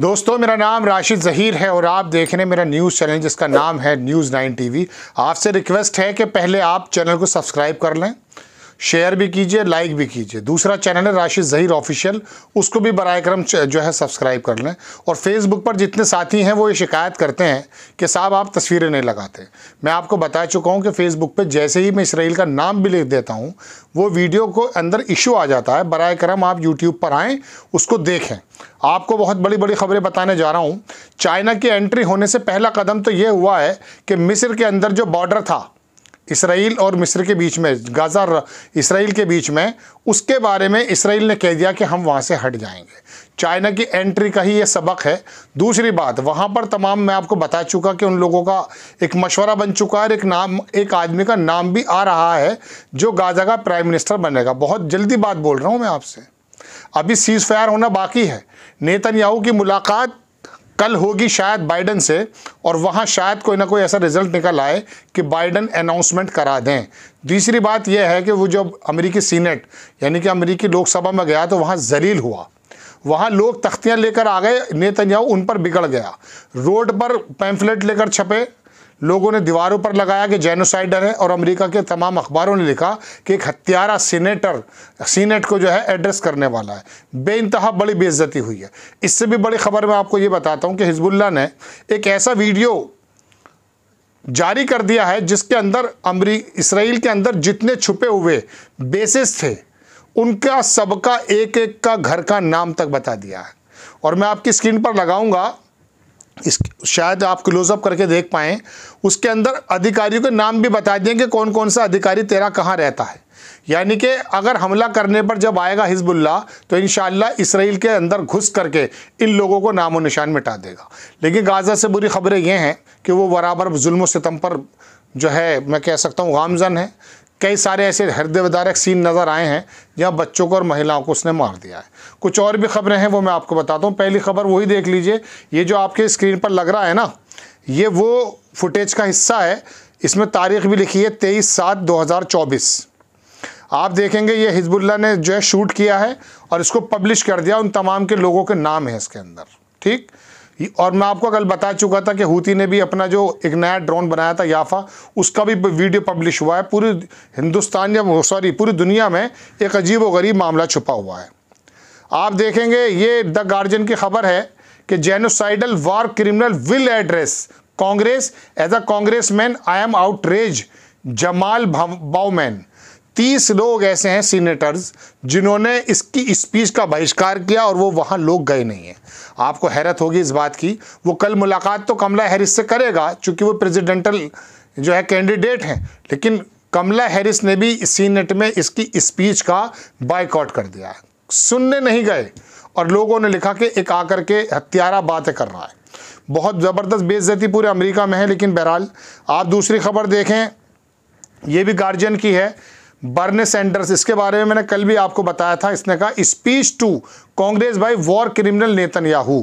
दोस्तों मेरा नाम राशिद ज़हीर है और आप देख रहे हैं मेरा न्यूज़ चैनल जिसका नाम है न्यूज़ नाइन टीवी आपसे रिक्वेस्ट है कि पहले आप चैनल को सब्सक्राइब कर लें शेयर भी कीजिए लाइक भी कीजिए दूसरा चैनल है राशिद ज़हीर ऑफिशियल उसको भी बर क्रम जो है सब्सक्राइब कर लें और फेसबुक पर जितने साथी हैं वो ये शिकायत करते हैं कि साहब आप तस्वीरें नहीं लगाते मैं आपको बता चुका हूँ कि फेसबुक पर जैसे ही मैं इसराइल का नाम भी लिख देता हूँ वो वीडियो को अंदर इशू आ जाता है बर क्रम आप यूट्यूब पर आएँ उसको देखें आपको बहुत बड़ी बड़ी खबरें बताने जा रहा हूँ चाइना की एंट्री होने से पहला कदम तो ये हुआ है कि मिस्र के अंदर जो बॉर्डर था इसराइल और मिस्र के बीच में गाज़ा इसराइल के बीच में उसके बारे में इसराइल ने कह दिया कि हम वहाँ से हट जाएंगे चाइना की एंट्री का ही ये सबक है दूसरी बात वहाँ पर तमाम मैं आपको बता चुका कि उन लोगों का एक मशवरा बन चुका है और एक नाम एक आदमी का नाम भी आ रहा है जो गाज़ा का प्राइम मिनिस्टर बनेगा बहुत जल्दी बात बोल रहा हूँ मैं आपसे अभी सीज़ फायर होना बाकी है नेतन की मुलाकात कल होगी शायद बाइडन से और वहाँ शायद कोई ना कोई ऐसा रिजल्ट निकल आए कि बाइडन अनाउंसमेंट करा दें दूसरी बात यह है कि वो जब अमेरिकी सीनेट यानी कि अमेरिकी लोकसभा में गया तो वहाँ जलील हुआ वहाँ लोग तख्तियाँ लेकर आ गए नेतन्याहू उन पर बिगड़ गया रोड पर पैम्फलेट लेकर छपे लोगों ने दीवारों पर लगाया कि जेनोसाइडर है और अमेरिका के तमाम अखबारों ने लिखा कि एक हत्यारा सीनेटर सीनेट को जो है एड्रेस करने वाला है बेानतहा बड़ी बेइज्जती हुई है इससे भी बड़ी खबर मैं आपको ये बताता हूँ कि हिजबुल्ला ने एक ऐसा वीडियो जारी कर दिया है जिसके अंदर अमरी इसराइल के अंदर जितने छुपे हुए बेसिस थे उनका सबका एक एक का घर का नाम तक बता दिया है और मैं आपकी स्क्रीन पर लगाऊंगा इस शायद आप क्लोजअप करके देख पाएँ उसके अंदर अधिकारियों के नाम भी बता दें कि कौन कौन सा अधिकारी तेरा कहाँ रहता है यानी कि अगर हमला करने पर जब आएगा हिजबुल्ला तो इन इसराइल के अंदर घुस करके इन लोगों को नामो निशान मिटा देगा लेकिन गाज़ा से बुरी खबरें यह हैं कि वो बराबर जुल्म सितम पर जो है मैं कह सकता हूँ गामजन है कई सारे ऐसे हृदय विदारक सीन नज़र आए हैं जहाँ बच्चों को और महिलाओं को उसने मार दिया है कुछ और भी खबरें हैं वो मैं आपको बताता हूँ पहली खबर वही देख लीजिए ये जो आपके स्क्रीन पर लग रहा है ना ये वो फुटेज का हिस्सा है इसमें तारीख भी लिखी है तेईस सात दो हज़ार चौबीस आप देखेंगे ये हिजबुल्ला ने जो है शूट किया है और इसको पब्लिश कर दिया उन तमाम के लोगों के नाम हैं इसके अंदर ठीक और मैं आपको कल बता चुका था कि हूती ने भी अपना जो एक नया ड्रोन बनाया था याफा उसका भी वीडियो पब्लिश हुआ है पूरी हिंदुस्तान या सॉरी पूरी दुनिया में एक अजीब व गरीब मामला छुपा हुआ है आप देखेंगे ये द गार्जियन की खबर है कि genocidal war criminal will address Congress as a congressman I am outrage Jamaal Bowman तीस लोग ऐसे हैं सीनेटर्स जिन्होंने इसकी स्पीच का बहिष्कार किया और वो वहाँ लोग गए नहीं हैं आपको हैरत होगी इस बात की वो कल मुलाकात तो कमला हैरिस से करेगा चूँकि वो प्रेजिडेंटल जो है कैंडिडेट हैं लेकिन कमला हैरिस ने भी सीनेट में इसकी स्पीच का बाइकआउट कर दिया सुनने नहीं गए और लोगों ने लिखा कि एक आकर के हत्यारा बातें कर रहा है बहुत ज़बरदस्त बेइज्जती पूरे अमेरिका में है लेकिन बहरहाल आप दूसरी खबर देखें ये भी गार्जियन की है बर्ने सेंडर्स इसके बारे में मैंने कल भी आपको बताया था इसने कहा स्पीच टू कांग्रेस भाई वॉर क्रिमिनल नेतन याहू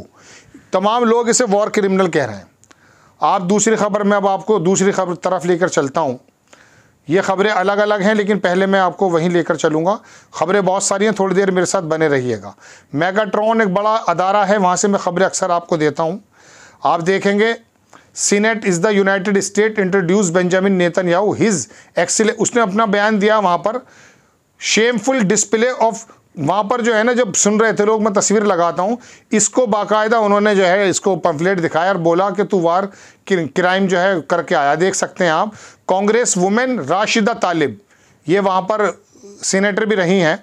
तमाम लोग इसे वॉर क्रिमिनल कह रहे हैं आप दूसरी खबर में अब आपको दूसरी खबर तरफ लेकर चलता हूँ ये खबरें अलग अलग हैं लेकिन पहले मैं आपको वहीं लेकर चलूँगा खबरें बहुत सारी हैं थोड़ी देर मेरे साथ बने रहिएगा मेगाट्रॉन एक बड़ा अदारा है वहाँ से मैं खबरें अक्सर आपको देता हूँ आप देखेंगे Senate is the United State introduce Benjamin Netanyahu his exile उसने अपना बयान दिया वहाँ पर शेमफुल डिस्प्ले ऑफ वहाँ पर जो है ना जब सुन रहे थे लोग मैं तस्वीर लगाता हूँ इसको बाकायदा उन्होंने जो है इसको पंफलेट दिखाया और बोला कि तू वार क्राइम जो है करके आया देख सकते हैं आप कांग्रेस वुमेन राशिदा तालिब ये वहाँ पर सीनेटर भी रही हैं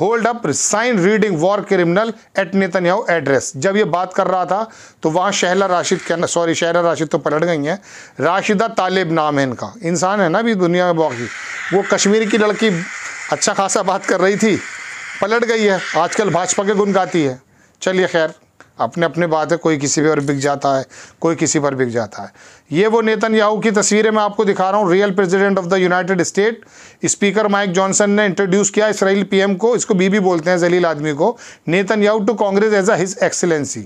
hold up sign reading war criminal at Netanyahu address जब ये बात कर रहा था तो वहाँ शहला राशिद क्या सॉरी शहला राशिद तो पलट गई हैं राशिदा तालिब नाम है इनका इंसान है ना भी दुनिया में बहुत ही वो कश्मीर की लड़की अच्छा खासा बात कर रही थी पलट गई है आजकल भाजपा के गुनगाती गाती है चलिए खैर अपने अपने बात है कोई किसी पर बिक जाता है कोई किसी पर बिक जाता है ये वो नेतन याहू की तस्वीरें मैं आपको दिखा रहा हूँ real president of the United State speaker Mike Johnson ने इंट्रोड्यूस किया इसराइल पीएम को इसको बीबी बोलते हैं जलील आदमी को Netanyahu to Congress as a his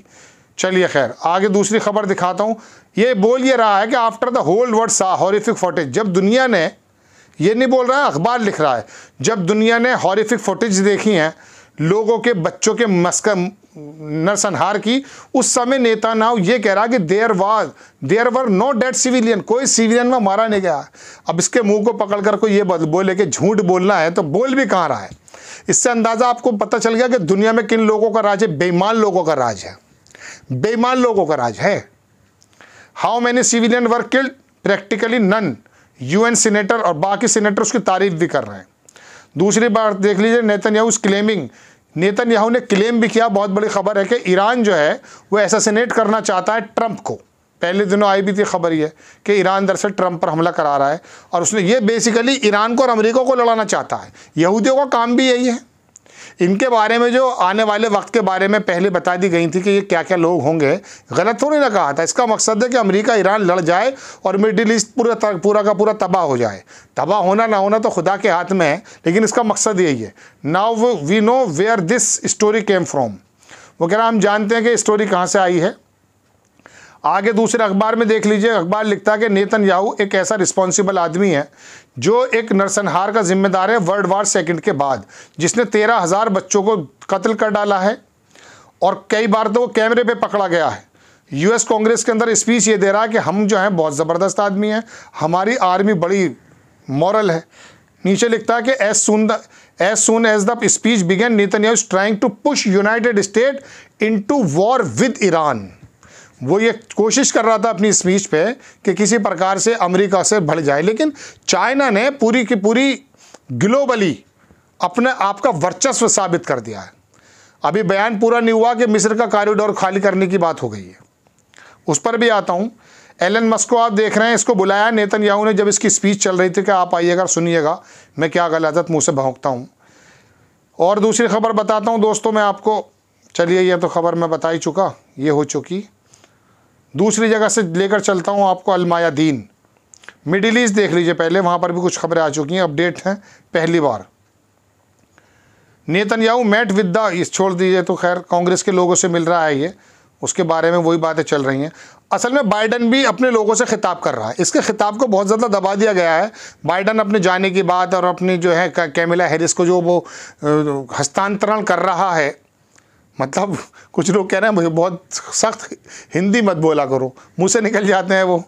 चलिए खैर आगे दूसरी खबर दिखाता हूँ ये बोल ये रहा है कि after the whole world saw horrific footage जब दुनिया ने ये नहीं बोल रहा है अखबार लिख रहा है जब दुनिया ने हॉरिफिक फोटेज देखी हैं लोगों के बच्चों के मस्कर नरसंहार की उस समय नेता नाव ये कह रहा कि there was there were no dead civilian कोई सिविलियन में मारा नहीं गया अब इसके मुंह को पकड़कर कोई ये बोले कि झूठ बोलना है तो बोल भी कहाँ रहा है इससे अंदाज़ा आपको पता चल गया कि दुनिया में किन लोगों का राज है बेईमान लोगों का राज है बेईमान लोगों का राज है how many civilian were killed practically none UN senator और बाकी सीनेटर उसकी तारीफ भी कर रहे हैं दूसरी बार देख लीजिए नेतन्याहू क्लेमिंग नेतन याहू ने क्लेम भी किया बहुत बड़ी खबर है कि ईरान जो है वो एसासिनेट करना चाहता है ट्रंप को पहले दिनों आई भी थी खबर ये कि ईरान दरअसल ट्रंप पर हमला करा रहा है और उसने ये बेसिकली ईरान को और अमरीका को लड़ाना चाहता है यहूदियों का काम भी यही है इनके बारे में जो आने वाले वक्त के बारे में पहले बता दी गई थी कि ये क्या क्या लोग होंगे गलत थोड़ी ना कहा था इसका मकसद है कि अमेरिका ईरान लड़ जाए और मिडिल ईस्ट पूरा पूरा का पूरा तबाह हो जाए तबाह होना ना होना तो खुदा के हाथ में है लेकिन इसका मकसद यही है now we know where this story came from वो कह रहा हम जानते हैं कि स्टोरी कहाँ से आई है आगे दूसरे अखबार में देख लीजिए अखबार लिखता है कि नेतन याहू एक ऐसा रिस्पॉन्सिबल आदमी है जो एक नरसंहार का जिम्मेदार है वर्ल्ड वार सेकेंड के बाद जिसने तेरह हज़ार बच्चों को कत्ल कर डाला है और कई बार तो वो कैमरे पे पकड़ा गया है यूएस कांग्रेस के अंदर स्पीच ये दे रहा है कि हम जो हैं बहुत ज़बरदस्त आदमी हैं हमारी आर्मी बड़ी मॉरल है नीचे लिखता है कि as soon the as soon as the speech began Netanyahu is trying to push United State in war with Iran वो ये कोशिश कर रहा था अपनी स्पीच पे कि किसी प्रकार से अमेरिका से भड़ जाए लेकिन चाइना ने पूरी की पूरी ग्लोबली अपने आप का वर्चस्व साबित कर दिया है अभी बयान पूरा नहीं हुआ कि मिस्र का कॉरिडोर खाली करने की बात हो गई है उस पर भी आता हूँ एलन मस्क को आप देख रहे हैं इसको बुलाया नेतन याहू ने जब इसकी स्पीच चल रही थी कि आप आइएगा सुनिएगा मैं क्या गलत मुँह से भोंकता हूँ और दूसरी खबर बताता हूँ दोस्तों मैं आपको चलिए यह तो खबर मैं बता ही चुका ये हो चुकी दूसरी जगह से लेकर चलता हूँ आपको अलमायादीन मिडिल ईस्ट देख लीजिए पहले वहाँ पर भी कुछ खबरें आ चुकी हैं अपडेट हैं पहली बार Netanyahu met with the इस छोड़ दीजिए तो खैर कांग्रेस के लोगों से मिल रहा है ये उसके बारे में वही बातें चल रही हैं असल में बाइडन भी अपने लोगों से खिताब कर रहा है इसके खिताब को बहुत ज़्यादा दबा दिया गया है बाइडन अपने जाने की बात और अपनी जो है कैमिला हैरिस को जो वो हस्तांतरण कर रहा है मतलब कुछ लोग कह रहे हैं मुझे बहुत सख्त हिंदी मत बोला करो मुँह से निकल जाते हैं वो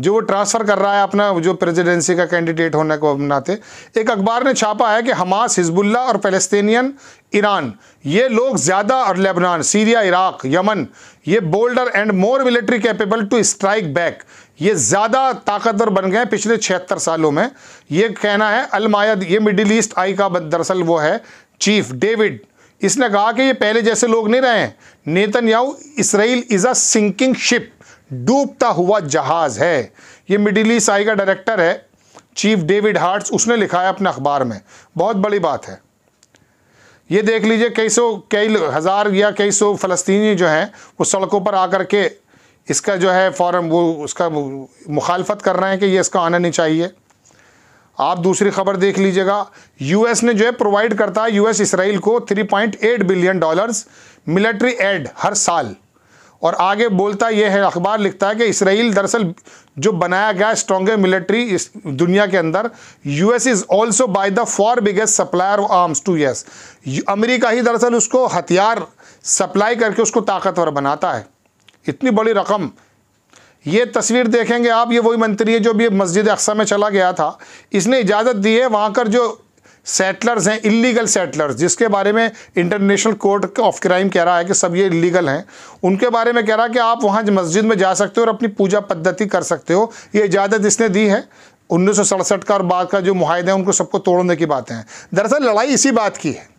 जो वो ट्रांसफ़र कर रहा है अपना जो प्रेसिडेंसी का कैंडिडेट होने को नाते एक अखबार ने छापा है कि हमास हिजबुल्ला और फलस्तनीन ईरान ये लोग ज़्यादा और लेबनान सीरिया इराक़ यमन ये bolder and more military capable to strike back ये ज़्यादा ताकतवर बन गए पिछले छिहत्तर सालों में ये कहना है अलमायद ये मिडिल ईस्ट आई का दरअसल वो है चीफ डेविड इसने कहा कि ये पहले जैसे लोग नहीं रहे हैं Netanyahu Israel is a sinking ship डूबता हुआ जहाज़ है ये मिडिल ईस्ट आई का डायरेक्टर है चीफ डेविड हार्ट्स उसने लिखा है अपने अखबार में बहुत बड़ी बात है ये देख लीजिए कई सौ कई हज़ार या कई सौ फलस्तनी जो हैं वो सड़कों पर आकर के इसका जो है फॉरम वो उसका मुखालफत कर रहे हैं कि ये इसका आना नहीं चाहिए आप दूसरी खबर देख लीजिएगा यूएस ने जो है प्रोवाइड करता है यूएस इसराइल को 3.8 बिलियन डॉलर्स मिलिट्री एड हर साल और आगे बोलता यह है अखबार लिखता है कि इसराइल दरअसल जो बनाया गया स्ट्रॉन्गे मिलिट्री इस दुनिया के अंदर US is also by the far biggest supplier of arms to yes America ही दरअसल उसको हथियार सप्लाई करके उसको ताकतवर बनाता है इतनी बड़ी रकम ये तस्वीर देखेंगे आप ये वही मंत्री है जो भी मस्जिद अक्सा में चला गया था इसने इजाज़त दी है वहाँ कर जो सेटलर्स हैं इलीगल सेटलर्स जिसके बारे में इंटरनेशनल कोर्ट ऑफ क्राइम कह रहा है कि सब ये इलीगल हैं उनके बारे में कह रहा है कि आप वहाँ मस्जिद में जा सकते हो और अपनी पूजा पद्धति कर सकते हो ये इजाज़त इसने दी है उन्नीस का और बाद का जो माहदे हैं उनको सबको तोड़ने की बातें हैं दरअसल लड़ाई इसी बात की है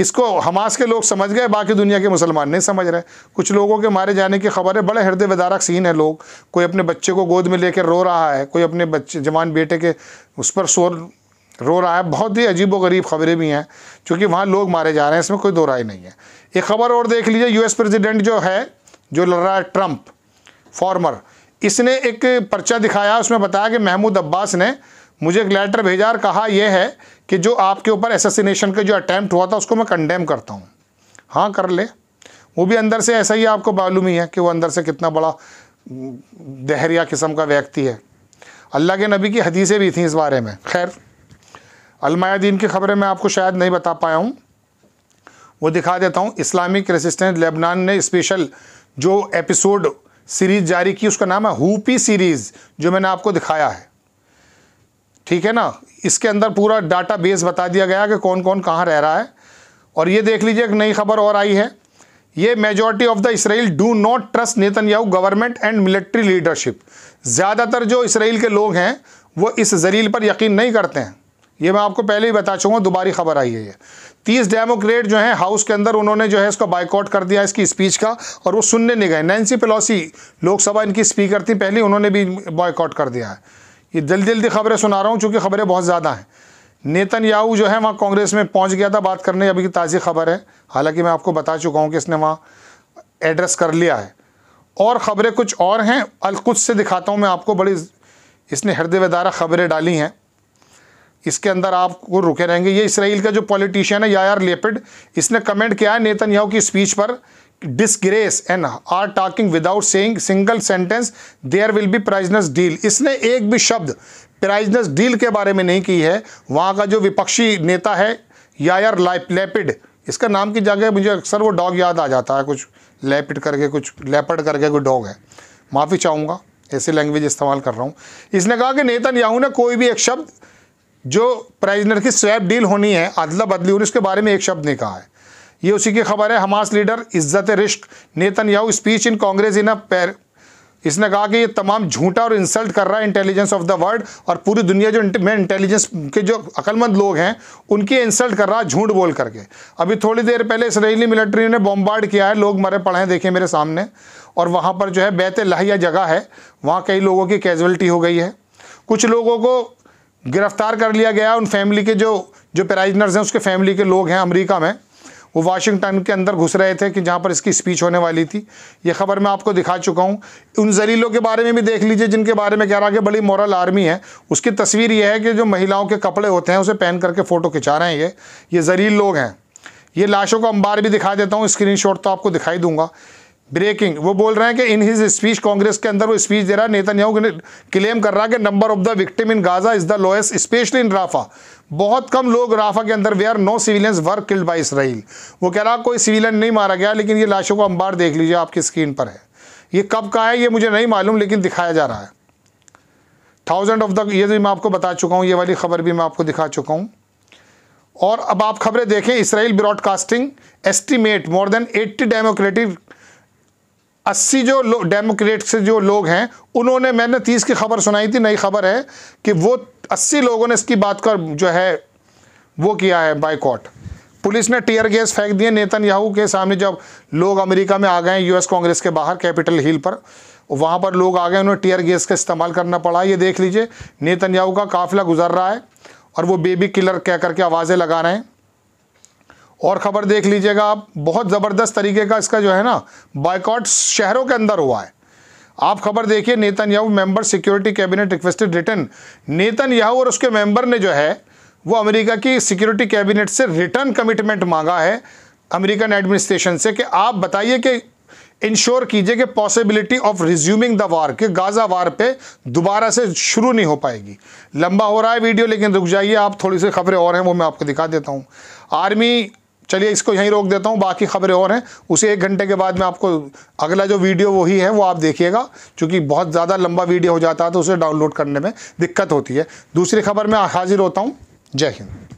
इसको हमास के लोग समझ गए बाकी दुनिया के मुसलमान नहीं समझ रहे कुछ लोगों के मारे जाने की खबर है बड़े हृदय विदारक सीन है लोग कोई अपने बच्चे को गोद में लेकर रो रहा है कोई अपने बच्चे जवान बेटे के उस पर शोर रो रहा है बहुत ही अजीब व गरीब खबरें भी हैं क्योंकि वहाँ लोग मारे जा रहे हैं इसमें कोई दो राय नहीं है एक खबर और देख लीजिए यू प्रेसिडेंट जो है जो लड़ रहा है ट्रंप फॉर्मर इसने एक पर्चा दिखाया उसमें बताया कि महमूद अब्बास ने मुझे एक लेटर भेजा और कहा यह है कि जो आपके ऊपर एसेसिनेशन का जो अटैम्प्ट हुआ था उसको मैं कंडेम करता हूँ हाँ कर ले वो भी अंदर से ऐसा ही आपको मालूम ही है कि वो अंदर से कितना बड़ा दहरिया किस्म का व्यक्ति है अल्लाह के नबी की हदीसें भी थी इस बारे में खैर अलमायादीन की खबरें मैं आपको शायद नहीं बता पाया हूँ वो दिखा देता हूँ इस्लामिक रेसिस्टेंस लेबनान ने स्पेशल जो एपिसोड सीरीज़ जारी की उसका नाम है हुपी सीरीज़ जो मैंने आपको दिखाया है ठीक है ना इसके अंदर पूरा डाटा बेस बता दिया गया कि कौन कौन कहाँ रह रहा है और ये देख लीजिए एक नई खबर और आई है ये majority of the Israel do not trust Netan government and military leadership ज़्यादातर जो इसराइल के लोग हैं वो इस जरील पर यकीन नहीं करते हैं ये मैं आपको पहले ही बता चुका दोबारी खबर आई है ये तीस डेमोक्रेट जो हैं हाउस के अंदर उन्होंने जो है इसको बाइकआउट कर दिया इसकी स्पीच का और वो सुनने नहीं गए नैन्सी पेलोसी लोकसभा इनकी स्पीकर थी पहले उन्होंने भी बॉयकआउट कर दिया है ये जल्दी जल्दी खबरें सुना रहा हूँ चूँकि खबरें बहुत ज़्यादा हैं नेतन याहू जो है वहाँ कांग्रेस में पहुँच गया था बात करने अभी की ताज़ी खबर है हालांकि मैं आपको बता चुका हूँ कि इसने वहाँ एड्रेस कर लिया है और ख़बरें कुछ और हैं अलकुद से दिखाता हूँ मैं आपको बड़ी इसने हृदय वदारा ख़बरें डाली हैं इसके अंदर आपको रुके रहेंगे ये इसराइल का जो पॉलिटिशियन है यार लेपिड इसने कमेंट किया है नेतन की स्पीच पर disgrace and are talking without saying single sentence there will be prisoners deal इसने एक भी शब्द प्राइजनस डील के बारे में नहीं की है वहाँ का जो विपक्षी नेता है यायर लेपिड इसका नाम की जगह मुझे अक्सर वो डॉग याद आ जाता है कुछ लेपिड करके कुछ लेपड करके कोई डॉग है माफ़ी चाहूँगा ऐसे लैंग्वेज इस्तेमाल कर रहा हूँ इसने कहा कि नेतन याहू ने कोई भी एक शब्द जो प्राइजनर की स्वैप डील होनी है अदला बदली होनी उसके बारे में एक शब्द नहीं कहा है ये उसी की खबर है Hamas leader Izzat Rishq Netanyahu speech in Congress in a पैर इसने कहा कि ये तमाम झूठा और इंसल्ट कर रहा है इंटेलिजेंस ऑफ द वर्ल्ड और पूरी दुनिया जो में इंटेलिजेंस के जो अकलमंद लोग हैं उनकी इंसल्ट कर रहा है झूठ बोल करके अभी थोड़ी देर पहले इसराइली मिलिट्री ने बॉम्बार्ड किया है लोग मरे पड़े हैं देखे मेरे सामने और वहाँ पर जो है बैत लहिया जगह है वहाँ कई लोगों की कैजुअलिटी हो गई है कुछ लोगों को गिरफ्तार कर लिया गया उन फैमिली के जो जो पेराइजनर्स हैं उसके फैमिली के लोग हैं अमरीका में वो वाशिंगटन के अंदर घुस रहे थे कि जहाँ पर इसकी स्पीच होने वाली थी ये खबर मैं आपको दिखा चुका हूँ उन जरीलों के बारे में भी देख लीजिए जिनके बारे में कह रहा कि बड़ी मॉरल आर्मी है उसकी तस्वीर ये है कि जो महिलाओं के कपड़े होते हैं उसे पहन करके फ़ोटो खिंचा रहे हैं ये ये ज़रील लोग हैं ये लाशों का अंबार भी दिखा देता हूँ स्क्रीन तो आपको दिखाई दूंगा ब्रेकिंग वो बोल रहे हैं कि इन हिज स्पीच कांग्रेस के अंदर वो स्पीच दे रहा है नेतन्याहू ने क्लेम कर रहा है कि number of the victim in Gaza is the lowest specially in Rafah बहुत कम लोग राफा के अंदर they are no civilians were killed by Israel वो कह रहा कोई सिविलियन नहीं मारा गया लेकिन ये लाशों को अंबार देख लीजिए आपकी स्क्रीन पर है ये कब का है ये मुझे नहीं मालूम लेकिन दिखाया जा रहा है थाउजेंड ऑफ द ये भी मैं आपको बता चुका हूँ ये वाली खबर भी मैं आपको दिखा चुका हूँ और अब आप खबरें देखें Israel broadcasting estimate more than 80 democratic अस्सी जो डेमोक्रेट से जो लोग हैं उन्होंने मैंने तीस की खबर सुनाई थी नई खबर है कि वो अस्सी लोगों ने इसकी बात कर जो है वो किया है बाइकॉट पुलिस ने टीयर गैस फेंक दिए नेतन याहू के सामने जब लोग अमेरिका में आ गए यूएस कांग्रेस के बाहर कैपिटल हिल पर वहाँ पर लोग आ गए उन्हें टीयर गैस का इस्तेमाल करना पड़ा ये देख लीजिए नेतन याहू का काफिला गुजर रहा है और वो बेबी किलर कह करके आवाज़ें लगा रहे हैं और ख़बर देख लीजिएगा आप बहुत ज़बरदस्त तरीके का इसका जो है ना बाइकआउट शहरों के अंदर हुआ है आप खबर देखिए Netanyahu member security cabinet requested return Netanyahu और उसके मेंबर ने जो है वो अमेरिका की सिक्योरिटी कैबिनेट से रिटर्न कमिटमेंट मांगा है अमेरिकन एडमिनिस्ट्रेशन से कि आप बताइए कि इंश्योर कीजिए कि possibility of resuming the war के गाज़ा वार पे दोबारा से शुरू नहीं हो पाएगी लंबा हो रहा है वीडियो लेकिन रुक जाइए आप थोड़ी सी खबरें और हैं वो मैं आपको दिखा देता हूँ आर्मी चलिए इसको यहीं रोक देता हूँ बाकी खबरें और हैं उसे एक घंटे के बाद में आपको अगला जो वीडियो वही है वो आप देखिएगा क्योंकि बहुत ज़्यादा लंबा वीडियो हो जाता है तो उसे डाउनलोड करने में दिक्कत होती है दूसरी खबर में हाजिर होता हूँ जय हिंद